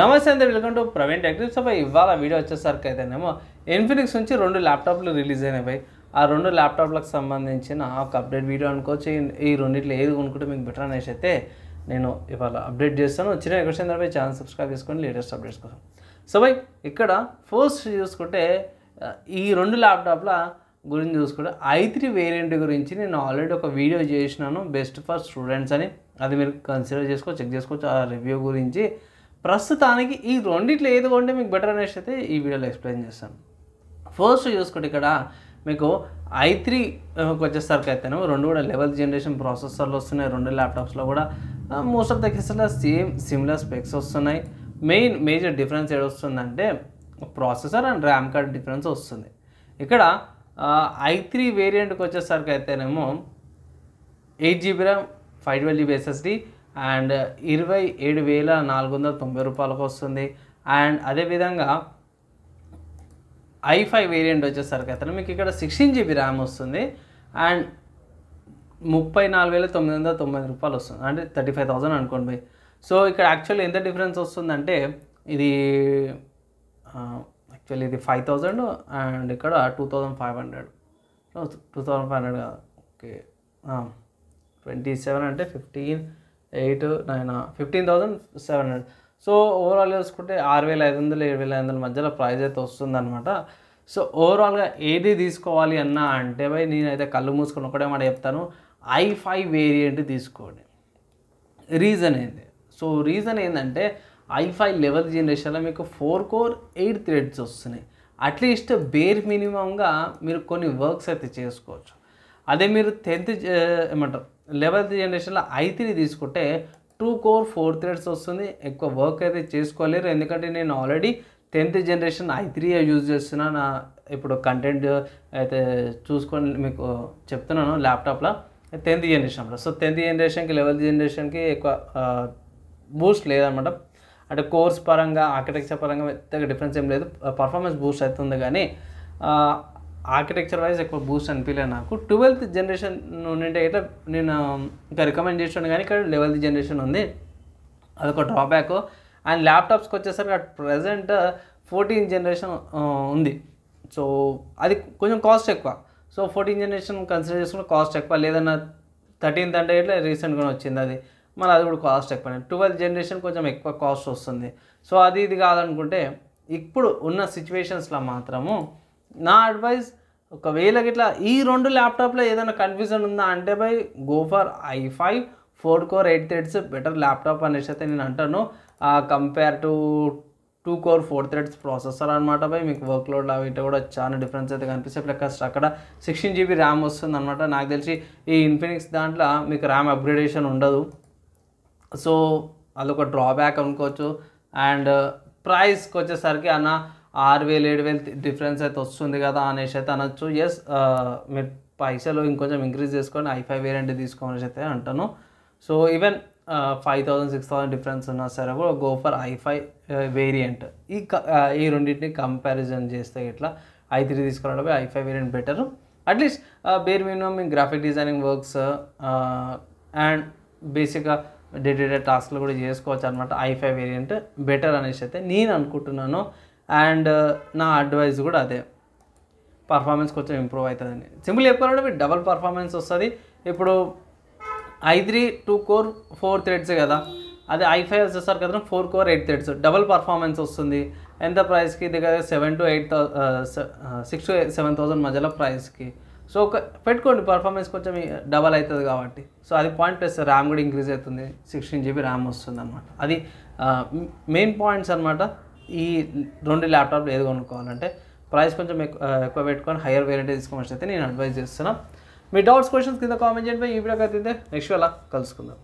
నమస్తే అండి welcome to Praveen technics పై ఇవాళ వీడియో వచ్చేసరికి అయితేనేమో ఇన్ఫినిక్స్ నుంచి రెండు ల్యాప్టాప్లు రిలీజ్ అయినాయి ఆ రెండు ల్యాప్టాప్లకు సంబంధించిన ఒక అప్డేట్ వీడియో అనుకోవచ్చు ఈ రెండిట్లో ఏది కొనుక్కుంటే మీకు బెటర్ అనేసి అయితే నేను ఇవాళ అప్డేట్ చేస్తాను వచ్చిన క్వశ్చన్ తర్వాత ఛానల్ సబ్స్క్రైబ్ చేసుకోండి లేటెస్ట్ అప్డేట్స్ కోసం సో బై ఇక్కడ ఫస్ట్ చూసుకుంటే ఈ రెండు ల్యాప్టాప్ల గురించి చూసుకుంటే ఐ త్రీ వేరియంట్ గురించి నేను ఆల్రెడీ ఒక వీడియో చేసినాను బెస్ట్ ఫర్ స్టూడెంట్స్ అని అది మీరు కన్సిడర్ చేసుకో చెక్ చేసుకోవచ్చు ఆ రివ్యూ గురించి ప్రస్తుతానికి ఈ రెండిట్లో ఏది కొంటే మీకు బెటర్ అనేసి అయితే ఈ వీడియోలో ఎక్స్ప్లెయిన్ చేస్తాను ఫస్ట్ చూసుకుంటే ఇక్కడ మీకు ఐ త్రీకి uh, వచ్చేసరికి అయితేనే రెండు కూడా లెవెల్ జనరేషన్ ప్రాసెసర్లు వస్తున్నాయి రెండు ల్యాప్టాప్స్లో కూడా మోస్ట్ ఆఫ్ ద కేసెస్లో సేమ్ సిమిలర్ స్పెక్స్ వస్తున్నాయి మెయిన్ మేజర్ డిఫరెన్స్ ఏడొస్తుందంటే processor and RAM card difference వస్తుంది ఇక్కడ ఐ త్రీ వేరియంట్కి వచ్చేసరికి అయితేనేమో eight GB RAM five twelve GB SSD and ఇరవై ఏడు వేల నాలుగు వందల తొంభై రూపాయలకు వస్తుంది అండ్ అదేవిధంగా ఐ ఫైవ్ వేరియంట్ వచ్చేసరికి అయితే మీకు ఇక్కడ సిక్స్టీన్ జీబీ ర్యామ్ వస్తుంది అండ్ ముప్పై నాలుగు వేల తొమ్మిది వందల తొంభై రూపాయలు వస్తుంది అంటే థర్టీ ఫైవ్ థౌసండ్ అనుకోండి సో ఇక్కడ యాక్చువల్లీ ఎంత డిఫరెన్స్ వస్తుందంటే ఇది యాక్చువల్లీ ఇది ఫైవ్ థౌజండ్ అండ్ ఇక్కడ two thousand five hundred two thousand five hundred కాదు ఓకే ట్వంటీ సెవెన్ అంటే fifteen eight nine fifteen thousand seven hundred so overall చూసుకుంటే ఆరు వేల ఐదు వందలు ఏడు వేల ఐదు వందల మధ్యలో ప్రైజ్ అయితే వస్తుందన్నమాట సో ఓవరాల్గా ఏది తీసుకోవాలి అన్నా అంటే భయ్ నేనైతే కళ్ళు మూసుకొని ఒకటే మాట చెప్తాను ఐ ఫైవ్ వేరియంట్ తీసుకోండి రీజన్ ఏంటి సో రీజన్ ఏంటంటే ఐ ఫైవ్ లెవెల్ జనరేషన్లో మీకు ఫోర్ కోర్ ఎయిట్ థ్రెడ్స్ వస్తున్నాయి అట్లీస్ట్ బేర్ మినిమంగా మీరు కొన్ని వర్క్స్ అయితే చేసుకోవచ్చు అదే మీరు టెన్త్ ఏమంటారు లెవెన్త్ జనరేషన్లో ఐతిని తీసుకుంటే టూ కోర్ ఫోర్ థ్రెడ్స్ వస్తుంది ఎక్కువ వర్క్ అయితే చేసుకోలేరు ఎందుకంటే నేను already tenth generation I three use చేస్తున్నా నా ఇప్పుడు కంటెంట్ అయితే చూసుకొని మీకు చెప్తున్నాను ల్యాప్టాప్లో టెన్త్ జనరేషన్లో సో టెన్త్ జనరేషన్కి లెవెల్త్ జనరేషన్కి ఎక్కువ బూస్ట్ లేదనమాట అంటే కోర్స్ పరంగా ఆర్కిటెక్చర్ పరంగా పెద్దగా డిఫరెన్స్ ఏం లేదు పర్ఫార్మెన్స్ బూస్ట్ అవుతుంది కానీ ఆర్కిటెక్చర్ వైజ్ ఎక్కువ బూస్ట్ అనిపించలేదు నాకు ట్వెల్త్ జనరేషన్ నుండి అయితే నేను ఇంకా రికమెండ్ చేసాను కానీ ఇక్కడ లెవెల్త్ జనరేషన్ ఉంది అదొక డ్రాబ్యాక్ అండ్ ల్యాప్టాప్స్కి వచ్చేసరికి అట్ ప్రజెంట్ ఫోర్టీన్ జనరేషన్ ఉంది సో అది కొంచెం కాస్ట్ ఎక్కువ సో ఫోర్టీన్ జనరేషన్ కన్సిడర్ చేసుకుంటే కాస్ట్ ఎక్కువ లేదన్నా థర్టీన్త్ అంటే ఇట్లా రీసెంట్గా వచ్చింది అది మళ్ళీ అది కూడా కాస్ట్ ఎక్కువ ట్వెల్త్ జనరేషన్ కొంచెం ఎక్కువ కాస్ట్ వస్తుంది సో అది ఇది కాదనుకుంటే ఇప్పుడు ఉన్న సిచ్యువేషన్స్లో మాత్రము నా అడ్వైస్ ఒకవేళ గిట్లా ఈ రెండు ల్యాప్టాప్లో ఏదైనా కన్ఫ్యూజన్ ఉందా అంటే by go for I five four core eight threads better laptop అనేసి అయితే నేను అంటాను compare to two core four threads processor అనమాట బై మీకు వర్క్ లోడ్ అవి కూడా చాలా డిఫరెన్స్ అయితే కనిపిస్తే ప్లస్ అక్కడ సిక్స్టీన్ జీబీ ర్యామ్ వస్తుంది అనమాట నాకు తెలిసి ఈ ఇన్ఫినిక్స్ దాంట్లో మీకు ర్యామ్ అప్గ్రేడేషన్ ఉండదు సో అదొక డ్రాబ్యాక్ అనుకోవచ్చు అండ్ ప్రైస్కి వచ్చేసరికి అన్న ఆరు వేలు ఏడు వేలు డిఫరెన్స్ అయితే వస్తుంది కదా అనేసి అయితే అనొచ్చు ఎస్ మీరు పైసలు ఇంకొంచెం ఇంక్రీజ్ చేసుకొని ఐఫై వేరియంట్ తీసుకోవాలని అయితే అంటాను so even five thousand six thousand difference ఉన్నా సరే కూడా గో ఫర్ ఐఫై వేరియంట్ ఈ ఈ రెండింటిని కంపారిజన్ చేస్తే ఇట్లా ఐ త్రీ తీసుకోవడం I five variant better at least bare minimum మీ గ్రాఫిక్ డిజైనింగ్ వర్క్స్ అండ్ బేసిక్గా డే టు డే టాస్క్లు కూడా చేసుకోవచ్చు అనమాట ఐఫై వేరియంట్ బెటర్ అనేసి అయితే నేను అనుకుంటున్నాను అండ్ uh, నా అడ్వైజ్ కూడా అదే పర్ఫార్మెన్స్ కొంచెం ఇంప్రూవ్ అవుతుందని సింపుల్ చెప్పుకోవాలంటే మీకు డబల్ పర్ఫార్మెన్స్ వస్తుంది ఇప్పుడు I three two core four threads కదా అదే ఐ ఫైవ్ వచ్చేసరికి కదా four core eight threads double performance వస్తుంది ఎంత ప్రైస్కి దగ్గర seven to eight six to seven thousand మధ్యలో ప్రైస్కి సో ఒక పెట్టుకోండి పర్ఫార్మెన్స్ కొంచెం డబల్ అవుతుంది కాబట్టి సో అది పాయింట్ ప్లస్ ర్యామ్ కూడా ఇంక్రీజ్ అవుతుంది సిక్స్టీన్ జీబీ ర్యామ్ వస్తుంది అనమాట అది మెయిన్ పాయింట్స్ అనమాట ఈ రెండు ల్యాప్టాప్లు ఏది కొనుక్కోవాలంటే ప్రైస్ కొంచెం ఎక్కువ పెట్టుకొని హైయర్ వేరియంటే తీసుకోవచ్చు అయితే నేను అడ్వైజ్ చేస్తున్నా మీ డౌట్స్ క్వశ్చన్స్ కింద కామెంట్ చేయండి ఈ వీడియోకి అయితే నెక్స్ట్ అలా కలుసుకుందాం